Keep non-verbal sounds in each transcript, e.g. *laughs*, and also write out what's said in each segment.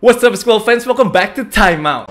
What's up, Squirrel fans? Welcome back to Timeout.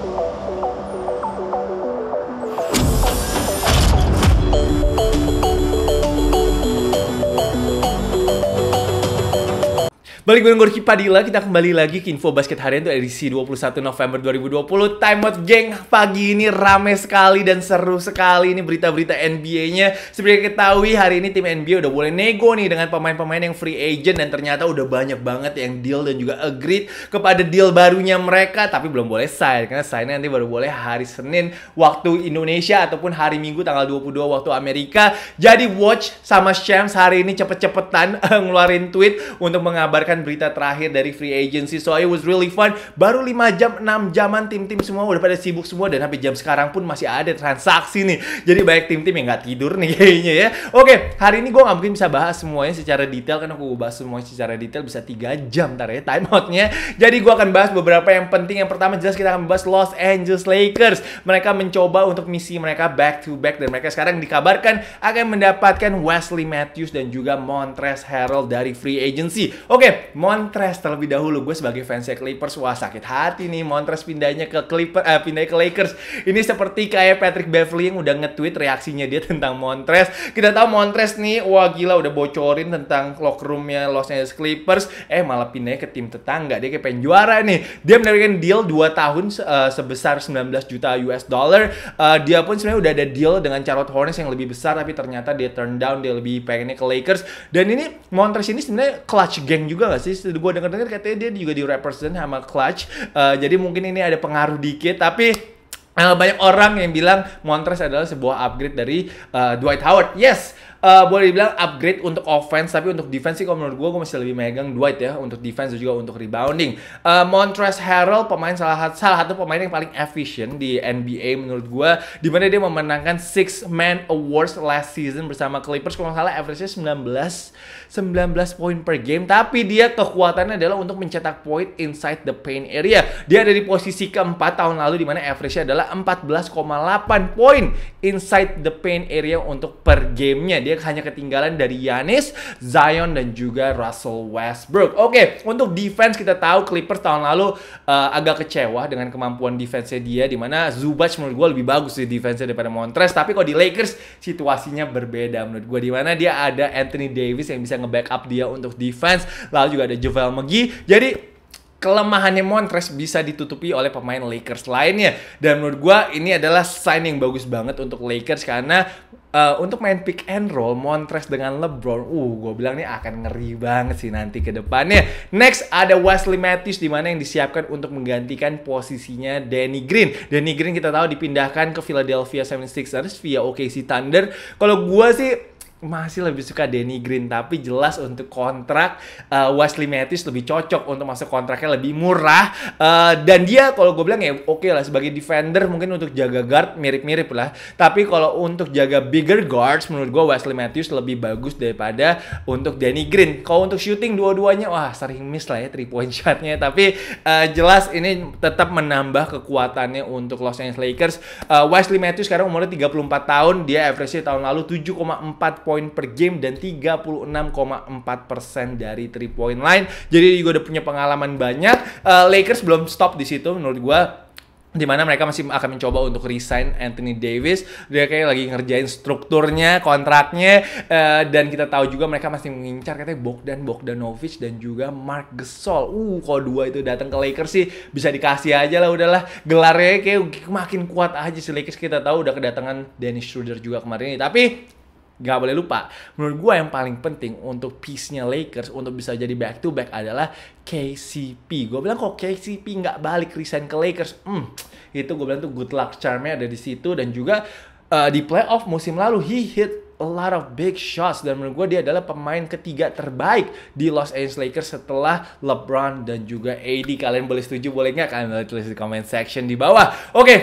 Balik bareng Gorky Padilla, kita kembali lagi ke Info Basket Harian itu edisi 21 November 2020. Time out geng, pagi ini rame sekali dan seru sekali ini berita-berita NBA-nya. Seperti ketahui hari ini tim NBA udah boleh nego nih dengan pemain-pemain yang free agent dan ternyata udah banyak banget yang deal dan juga agreed kepada deal barunya mereka tapi belum boleh sign karena sign nanti baru boleh hari Senin waktu Indonesia ataupun hari Minggu tanggal 22 waktu Amerika. Jadi watch sama Shams hari ini cepet-cepetan *laughs* ngeluarin tweet untuk mengabarkan berita terakhir dari free agency. So it was really fun. Baru 5 jam, 6 jaman tim-tim semua udah pada sibuk semua dan sampai jam sekarang pun masih ada transaksi nih. Jadi banyak tim-tim yang gak tidur nih *laughs* kayaknya ya. Oke, hari ini gue nggak mungkin bisa bahas semuanya secara detail karena gue bahas semuanya secara detail bisa 3 jam ntar ya time outnya. Jadi gue akan bahas beberapa yang penting. Yang pertama jelas kita akan bahas Los Angeles Lakers. Mereka mencoba untuk misi mereka back to back dan mereka sekarang dikabarkan akan mendapatkan Wesley Matthews dan juga Montrezl Harrell dari free agency. Oke, okay, Montres terlebih dahulu. Gue sebagai fans Clippers, wah sakit hati nih Montres pindahnya ke Clippers, eh, pindah ke Lakers. Ini seperti kayak Patrick Beverly yang udah nge-tweet reaksinya dia tentang Montres. Kita tahu Montres nih, wah gila udah bocorin tentang locker roomnya Los Angeles Clippers. Eh malah pindah ke tim tetangga. Dia kayak pengen juara nih. Dia mendapatkan deal 2 tahun uh, sebesar 19 juta US dollar. Uh, dia pun sebenarnya udah ada deal dengan Charlotte Hornets yang lebih besar, tapi ternyata dia turn down, dia lebih pengennya ke Lakers. Dan ini Montres ini sebenarnya clutch gang juga gak gak sih? Gue denger dengar katanya dia juga di represent sama Clutch. Uh, jadi mungkin ini ada pengaruh dikit, tapi Uh, banyak orang yang bilang Montres adalah sebuah upgrade dari uh, Dwight Howard. Yes, uh, boleh dibilang upgrade untuk offense tapi untuk defense sih kalau menurut gue gue masih lebih megang Dwight ya untuk defense dan juga untuk rebounding. Uh, Montrezl Harrell pemain salah salah satu pemain yang paling efisien di NBA menurut gue di mana dia memenangkan Six Man Awards last season bersama Clippers kalau salah average-nya 19 19 poin per game tapi dia kekuatannya adalah untuk mencetak poin inside the paint area. Dia ada di posisi keempat tahun lalu di mana average-nya adalah 14,8 poin inside the paint area untuk per gamenya. Dia hanya ketinggalan dari Yanis, Zion dan juga Russell Westbrook. Oke, okay, untuk defense kita tahu Clippers tahun lalu uh, agak kecewa dengan kemampuan defense-nya dia di mana Zubac menurut gue lebih bagus di defense daripada Montres, tapi kalau di Lakers situasinya berbeda menurut gue di mana dia ada Anthony Davis yang bisa nge-backup dia untuk defense, lalu juga ada JaVale McGee. Jadi kelemahannya Montres bisa ditutupi oleh pemain Lakers lainnya. Dan menurut gue ini adalah sign yang bagus banget untuk Lakers karena uh, untuk main pick and roll Montres dengan LeBron, uh gue bilang ini akan ngeri banget sih nanti ke depannya. Next ada Wesley Matthews di mana yang disiapkan untuk menggantikan posisinya Danny Green. Danny Green kita tahu dipindahkan ke Philadelphia 76ers via OKC Thunder. Kalau gue sih masih lebih suka Denny Green tapi jelas untuk kontrak uh, Wesley Matthews lebih cocok untuk masuk kontraknya lebih murah uh, dan dia kalau gue bilang ya oke okay lah sebagai defender mungkin untuk jaga guard mirip-mirip lah tapi kalau untuk jaga bigger guards menurut gue Wesley Matthews lebih bagus daripada untuk Denny Green kalau untuk shooting dua-duanya wah sering miss lah ya three point *laughs* shotnya tapi uh, jelas ini tetap menambah kekuatannya untuk Los Angeles Lakers uh, Wesley Matthews sekarang umurnya 34 tahun dia average tahun lalu 7,4 poin per game dan 36,4% dari 3 point line. Jadi gue udah punya pengalaman banyak. Uh, Lakers belum stop di situ menurut gue di mana mereka masih akan mencoba untuk resign Anthony Davis. Dia kayak lagi ngerjain strukturnya, kontraknya, uh, dan kita tahu juga mereka masih mengincar katanya Bogdan Bogdanovic dan juga Mark Gasol. Uh, kalau dua itu datang ke Lakers sih bisa dikasih aja lah udahlah. Gelarnya kayak makin kuat aja si Lakers kita tahu udah kedatangan Dennis Schroeder juga kemarin ini. Tapi Gak boleh lupa, menurut gue yang paling penting untuk piece-nya Lakers untuk bisa jadi back-to-back adalah KCP. Gue bilang kok KCP nggak balik resign ke Lakers, hmm, itu gue bilang tuh good luck charmnya ada di situ dan juga uh, di playoff musim lalu he hit a lot of big shots dan menurut gue dia adalah pemain ketiga terbaik di Los Angeles Lakers setelah LeBron dan juga AD. Kalian boleh setuju boleh nggak? Kalian tulis di comment section di bawah. Oke, okay,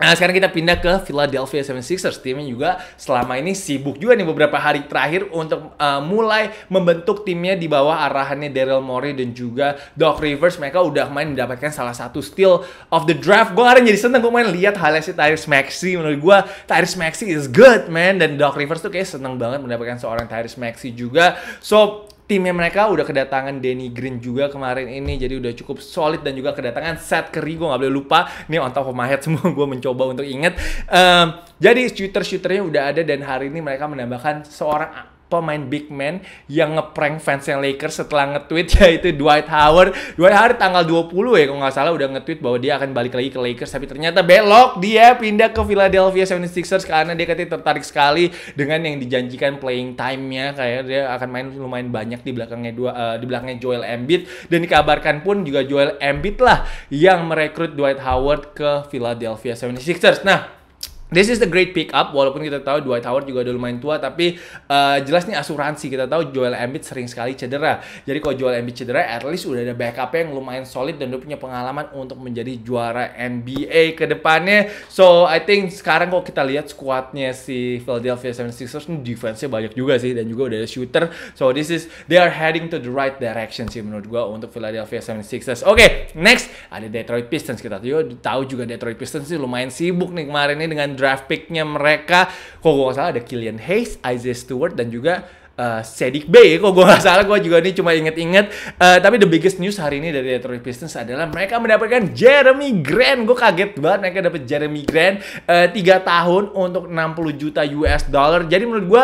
Nah, sekarang kita pindah ke Philadelphia 76ers. Timnya juga selama ini sibuk juga nih beberapa hari terakhir untuk uh, mulai membentuk timnya di bawah arahannya Daryl Morey dan juga Doc Rivers. Mereka udah main mendapatkan salah satu steal of the draft. Gue kemarin jadi seneng, gue main lihat highlight si Tyrese Maxey. Menurut gue Tyrese Maxi is good, man. Dan Doc Rivers tuh kayak seneng banget mendapatkan seorang Tyrese Maxi juga. So, timnya mereka udah kedatangan Danny Green juga kemarin ini jadi udah cukup solid dan juga kedatangan Seth Curry gue nggak boleh lupa ini on top of my head *laughs* semua gue mencoba untuk inget um, jadi shooter shooternya udah ada dan hari ini mereka menambahkan seorang pemain big man yang ngeprank fans yang Lakers setelah nge-tweet *laughs* yaitu Dwight Howard. Dwight Howard tanggal 20 ya kalau nggak salah udah nge-tweet bahwa dia akan balik lagi ke Lakers tapi ternyata belok dia pindah ke Philadelphia 76ers karena dia katanya tertarik sekali dengan yang dijanjikan playing time-nya kayak dia akan main lumayan banyak di belakangnya dua uh, di belakangnya Joel Embiid dan dikabarkan pun juga Joel Embiid lah yang merekrut Dwight Howard ke Philadelphia 76ers. Nah, This is the great pick up walaupun kita tahu Dwight Howard juga udah lumayan tua, tapi uh, jelas nih asuransi. Kita tahu Joel Embiid sering sekali cedera. Jadi kalau Joel Embiid cedera, at least udah ada backup yang lumayan solid dan udah punya pengalaman untuk menjadi juara NBA ke depannya. So, I think sekarang kalau kita lihat squadnya si Philadelphia 76ers, ini defense-nya banyak juga sih, dan juga udah ada shooter. So, this is, they are heading to the right direction sih menurut gua untuk Philadelphia 76ers. Oke, okay, next ada Detroit Pistons. Kita tahu juga Detroit Pistons sih lumayan sibuk nih kemarin ini dengan draft picknya mereka. Kok gue gak salah ada Killian Hayes, Isaiah Stewart, dan juga uh, B, Bay. Kok gue gak salah, gue juga ini cuma inget-inget. Uh, tapi the biggest news hari ini dari Detroit Pistons adalah mereka mendapatkan Jeremy Grant. Gue kaget banget mereka dapat Jeremy Grant uh, eh, 3 tahun untuk 60 juta US dollar. Jadi menurut gue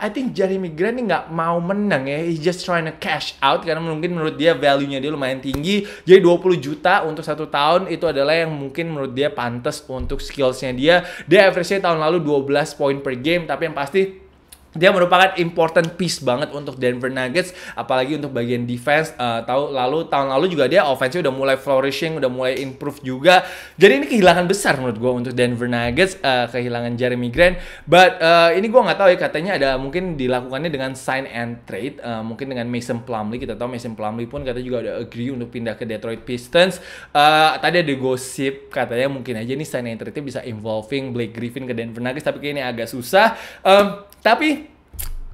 I think Jeremy Grant ini nggak mau menang ya. He just trying to cash out karena mungkin menurut dia value-nya dia lumayan tinggi. Jadi 20 juta untuk satu tahun itu adalah yang mungkin menurut dia pantas untuk skills-nya dia. Dia average-nya tahun lalu 12 poin per game tapi yang pasti dia merupakan important piece banget untuk Denver Nuggets apalagi untuk bagian defense uh, tahu lalu tahun lalu juga dia offense udah mulai flourishing udah mulai improve juga jadi ini kehilangan besar menurut gue untuk Denver Nuggets uh, kehilangan Jeremy Grant but uh, ini gue nggak tahu ya katanya ada mungkin dilakukannya dengan sign and trade uh, mungkin dengan Mason Plumlee kita tahu Mason Plumlee pun katanya juga udah agree untuk pindah ke Detroit Pistons uh, tadi ada gosip katanya mungkin aja nih sign and trade-nya bisa involving Blake Griffin ke Denver Nuggets tapi kayaknya ini agak susah um, tapi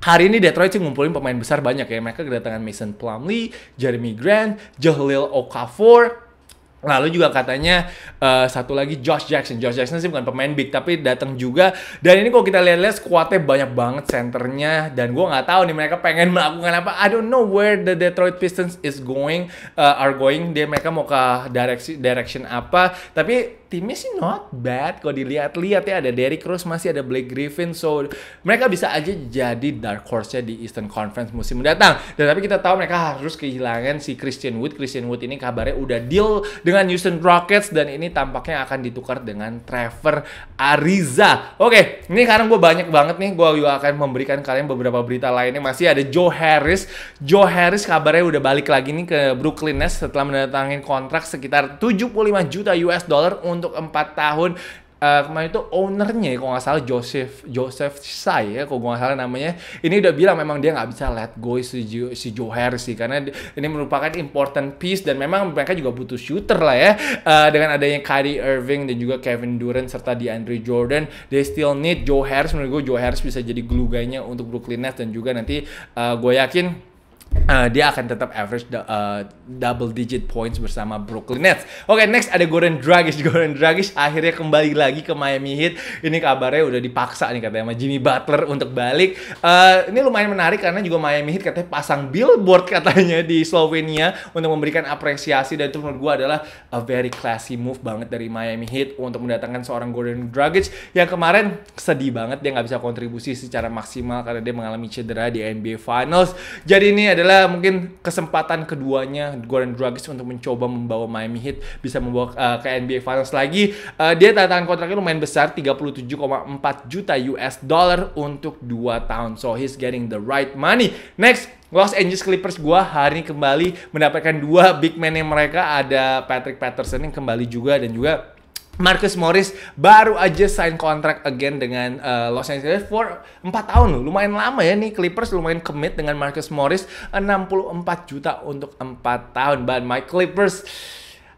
hari ini Detroit sih ngumpulin pemain besar banyak ya. Mereka kedatangan Mason Plumlee, Jeremy Grant, Jahlil Okafor, Lalu juga katanya uh, satu lagi Josh Jackson. Josh Jackson sih bukan pemain big tapi datang juga. Dan ini kalau kita lihat-lihat skuadnya banyak banget senternya dan gue nggak tahu nih mereka pengen *laughs* melakukan apa. I don't know where the Detroit Pistons is going uh, are going. Dia mereka mau ke direction direction apa. Tapi timnya sih not bad kalau dilihat-lihat ya ada Derrick Rose masih ada Blake Griffin so mereka bisa aja jadi dark horse-nya di Eastern Conference musim mendatang. Dan tapi kita tahu mereka harus kehilangan si Christian Wood. Christian Wood ini kabarnya udah deal dengan dengan Houston Rockets dan ini tampaknya akan ditukar dengan Trevor Ariza. Oke, ini sekarang gue banyak banget nih, gue juga akan memberikan kalian beberapa berita lainnya. Masih ada Joe Harris. Joe Harris kabarnya udah balik lagi nih ke Brooklyn Nets setelah mendatangin kontrak sekitar 75 juta US dollar untuk 4 tahun uh, kemarin itu ownernya kalau nggak salah Joseph Joseph Tsai ya kalau nggak salah namanya ini udah bilang memang dia nggak bisa let go si jo, si Joe Harris sih karena ini merupakan important piece dan memang mereka juga butuh shooter lah ya uh, dengan adanya Kyrie Irving dan juga Kevin Durant serta di DeAndre Jordan they still need Joe Harris menurut gue Joe Harris bisa jadi glue guy-nya untuk Brooklyn Nets dan juga nanti uh, eh, gue yakin Uh, dia akan tetap average uh, double digit points bersama Brooklyn Nets. Oke, okay, next ada Goran Dragic. *laughs* Goran Dragic akhirnya kembali lagi ke Miami Heat. Ini kabarnya udah dipaksa nih katanya sama Jimmy Butler untuk balik. Uh, ini lumayan menarik karena juga Miami Heat katanya pasang billboard katanya di Slovenia untuk memberikan apresiasi dan itu menurut gue adalah a very classy move banget dari Miami Heat untuk mendatangkan seorang Goran Dragic yang kemarin sedih banget dia nggak bisa kontribusi secara maksimal karena dia mengalami cedera di NBA Finals. Jadi ini adalah inilah mungkin kesempatan keduanya Goran Dragic untuk mencoba membawa Miami Heat bisa membawa uh, ke NBA Finals lagi. Uh, dia tanda tangan kontraknya lumayan besar 37,4 juta US dollar untuk 2 tahun. So he's getting the right money. Next, Los Angeles Clippers gue hari ini kembali mendapatkan dua big man yang mereka ada Patrick Patterson yang kembali juga dan juga Marcus Morris baru aja sign kontrak again dengan uh, Los Angeles for 4 tahun loh. Lumayan lama ya nih Clippers lumayan commit dengan Marcus Morris 64 juta untuk 4 tahun. But my Clippers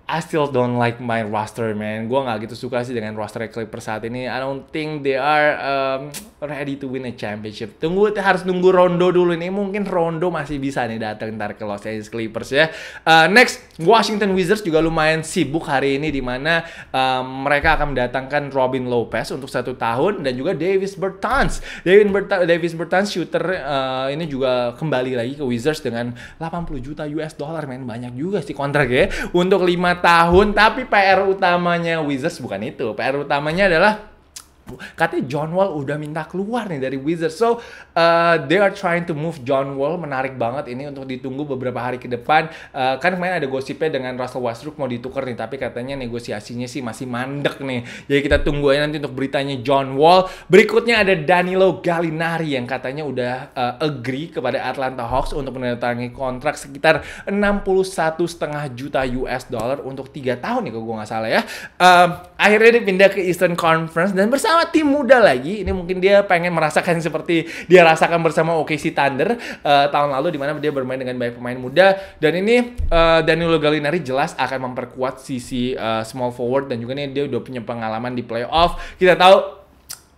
I still don't like my roster, man. Gua nggak gitu suka sih dengan roster Clippers saat ini. I don't think they are um, ready to win a championship. Tunggu, harus nunggu Rondo dulu nih. Mungkin Rondo masih bisa nih datang ntar ke Los Angeles Clippers ya. Uh, next, Washington Wizards juga lumayan sibuk hari ini di mana um, mereka akan mendatangkan Robin Lopez untuk satu tahun dan juga Davis Bertans. Davis, Bertans, Davis Bertans shooter uh, ini juga kembali lagi ke Wizards dengan 80 juta US dollar, man. Banyak juga sih kontraknya ya. untuk 5 tahun tapi PR utamanya Wizards bukan itu. PR utamanya adalah katanya John Wall udah minta keluar nih dari Wizards. So uh, they are trying to move John Wall. Menarik banget ini untuk ditunggu beberapa hari ke depan. Uh, kan kemarin ada gosipnya dengan Russell Westbrook mau ditukar nih, tapi katanya negosiasinya sih masih mandek nih. Jadi kita tunggu aja nanti untuk beritanya John Wall. Berikutnya ada Danilo Gallinari yang katanya udah uh, agree kepada Atlanta Hawks untuk menandatangani kontrak sekitar 61,5 juta US dollar untuk 3 tahun nih kalau gue nggak salah ya. Uh, akhirnya dipindah ke Eastern Conference dan bersama tim muda lagi. Ini mungkin dia pengen merasakan seperti dia rasakan bersama OKC Thunder uh, tahun lalu di mana dia bermain dengan banyak pemain muda dan ini uh, Danilo Gallinari jelas akan memperkuat sisi uh, small forward dan juga nih dia udah punya pengalaman di playoff. Kita tahu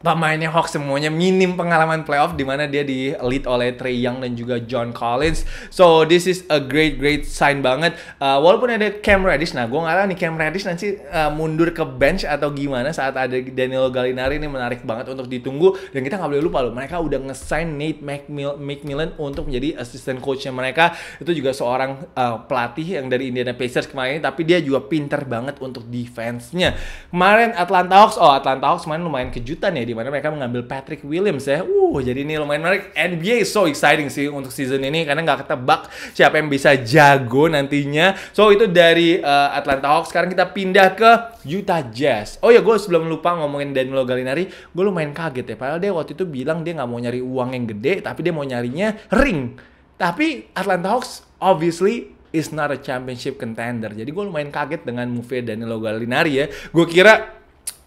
pemainnya Hawks semuanya minim pengalaman playoff di mana dia di lead oleh Trey Young dan juga John Collins. So this is a great great sign banget. Uh, walaupun ada Cam Reddish, nah gue nggak tahu nih Cam Reddish nanti uh, mundur ke bench atau gimana saat ada Daniel Gallinari ini menarik banget untuk ditunggu dan kita nggak boleh lupa loh mereka udah ngesign Nate McMill McMillan untuk menjadi assistant coachnya mereka itu juga seorang uh, pelatih yang dari Indiana Pacers kemarin tapi dia juga pinter banget untuk defense-nya. Kemarin Atlanta Hawks, oh Atlanta Hawks kemarin lumayan kejutan ya di mana mereka mengambil Patrick Williams ya. Uh, jadi ini lumayan menarik. NBA so exciting sih untuk season ini karena nggak ketebak siapa yang bisa jago nantinya. So itu dari uh, Atlanta Hawks. Sekarang kita pindah ke Utah Jazz. Oh ya, gue sebelum lupa ngomongin Danilo Gallinari, gue lumayan kaget ya. Padahal dia waktu itu bilang dia nggak mau nyari uang yang gede, tapi dia mau nyarinya ring. Tapi Atlanta Hawks obviously is not a championship contender. Jadi gue lumayan kaget dengan move Danilo Gallinari ya. Gue kira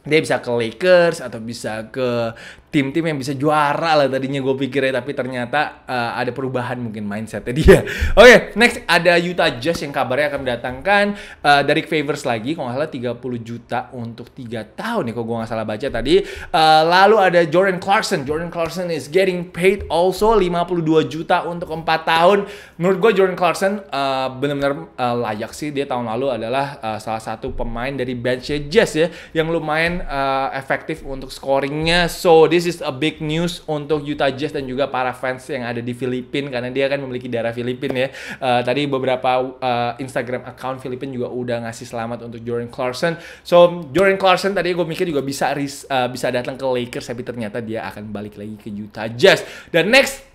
dia bisa ke Lakers atau bisa ke tim-tim yang bisa juara lah tadinya gue pikirnya tapi ternyata uh, ada perubahan mungkin mindsetnya dia. *laughs* Oke, okay, next ada Utah Jazz yang kabarnya akan mendatangkan uh, eh, dari Favors lagi kalau nggak salah 30 juta untuk 3 tahun nih ya, kalau gue nggak salah baca tadi. Uh, lalu ada Jordan Clarkson. Jordan Clarkson is getting paid also 52 juta untuk 4 tahun. Menurut gue Jordan Clarkson uh, benar-benar uh, layak sih dia tahun lalu adalah uh, salah satu pemain dari bench Jazz ya yang lumayan uh, efektif untuk scoringnya. So this this is a big news untuk Utah Jazz dan juga para fans yang ada di Filipina karena dia kan memiliki darah Filipina ya. Uh, tadi beberapa uh, Instagram account Filipina juga udah ngasih selamat untuk Jordan Clarkson. So Jordan Clarkson tadi gue mikir juga bisa uh, bisa datang ke Lakers tapi ternyata dia akan balik lagi ke Utah Jazz. Dan next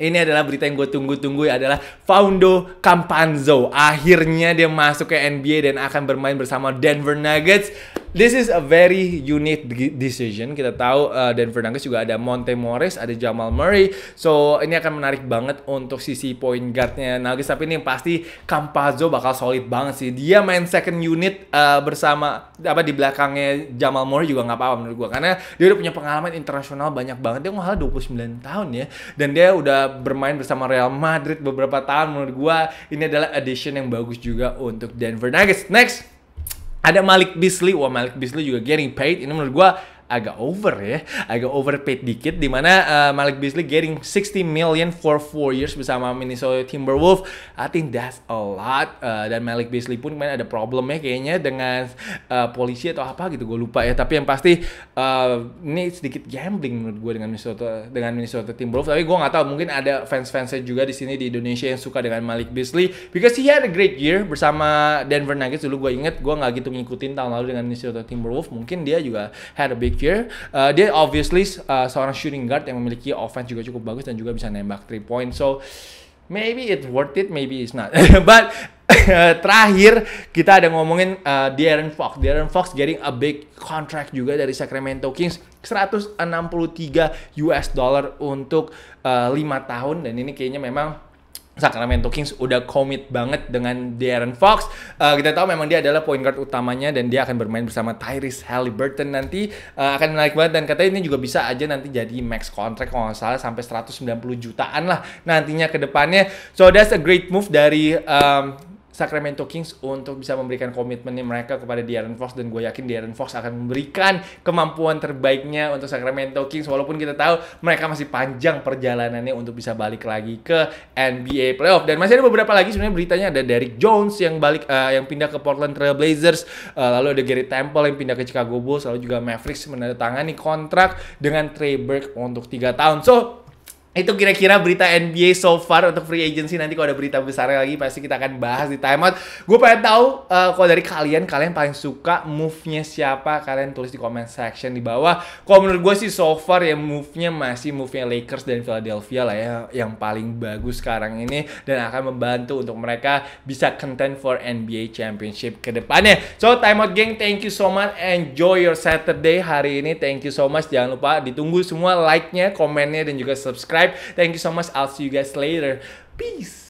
ini adalah berita yang gue tunggu-tunggu ya, adalah Foundo Campanzo. Akhirnya dia masuk ke NBA dan akan bermain bersama Denver Nuggets this is a very unique decision. Kita tahu uh, Denver Nuggets juga ada Monte Morris, ada Jamal Murray. So ini akan menarik banget untuk sisi point guardnya Nuggets. Tapi ini yang pasti Campazzo bakal solid banget sih. Dia main second unit uh, bersama apa di belakangnya Jamal Murray juga nggak apa-apa menurut gua karena dia udah punya pengalaman internasional banyak banget dia malah 29 tahun ya dan dia udah bermain bersama Real Madrid beberapa tahun menurut gua ini adalah addition yang bagus juga untuk Denver Nuggets next ada Malik Beasley, wah Malik Beasley juga getting paid. Ini menurut gue agak over ya, agak overpaid dikit dimana mana uh, Malik Beasley getting 60 million for 4 years bersama Minnesota Timberwolves. I think that's a lot uh, dan Malik Beasley pun kemarin ada problem ya kayaknya dengan uh, polisi atau apa gitu gue lupa ya. Tapi yang pasti uh, ini sedikit gambling menurut gue dengan Minnesota dengan Minnesota Timberwolves. Tapi gue gak tahu mungkin ada fans-fansnya juga di sini di Indonesia yang suka dengan Malik Beasley because he had a great year bersama Denver Nuggets dulu gue inget gue gak gitu ngikutin tahun lalu dengan Minnesota Timberwolves mungkin dia juga had a big Xavier. Uh, dia obviously uh, seorang shooting guard yang memiliki offense juga cukup bagus dan juga bisa nembak 3 point. So maybe it worth it, maybe it's not. *laughs* But *laughs* terakhir kita ada ngomongin uh, De'Aaron Fox. De'Aaron Fox getting a big contract juga dari Sacramento Kings 163 US dollar untuk uh, 5 tahun dan ini kayaknya memang Sacramento Kings udah komit banget dengan Darren Fox. Uh, kita tahu memang dia adalah point guard utamanya dan dia akan bermain bersama Tyrese Halliburton nanti uh, akan menarik banget dan katanya ini juga bisa aja nanti jadi max contract kalau nggak salah sampai 190 jutaan lah nantinya ke depannya. So that's a great move dari um, Sacramento Kings untuk bisa memberikan komitmennya mereka kepada Darren Fox dan gue yakin Darren Fox akan memberikan kemampuan terbaiknya untuk Sacramento Kings walaupun kita tahu mereka masih panjang perjalanannya untuk bisa balik lagi ke NBA playoff dan masih ada beberapa lagi sebenarnya beritanya ada Derrick Jones yang balik uh, yang pindah ke Portland Trail Blazers uh, lalu ada Gary Temple yang pindah ke Chicago Bulls lalu juga Mavericks menandatangani kontrak dengan Trey Burke untuk tiga tahun so itu kira-kira berita NBA so far untuk free agency nanti kalau ada berita besarnya lagi pasti kita akan bahas di timeout. Gue pengen tahu uh, kalau dari kalian kalian paling suka move-nya siapa? Kalian tulis di comment section di bawah. Kalau menurut gue sih so far ya move-nya masih move-nya Lakers dan Philadelphia lah ya yang paling bagus sekarang ini dan akan membantu untuk mereka bisa content for NBA championship ke depannya. So timeout geng, thank you so much. Enjoy your Saturday hari ini. Thank you so much. Jangan lupa ditunggu semua like-nya, komennya dan juga subscribe subscribe. Thank you so much. I'll see you guys later. Peace.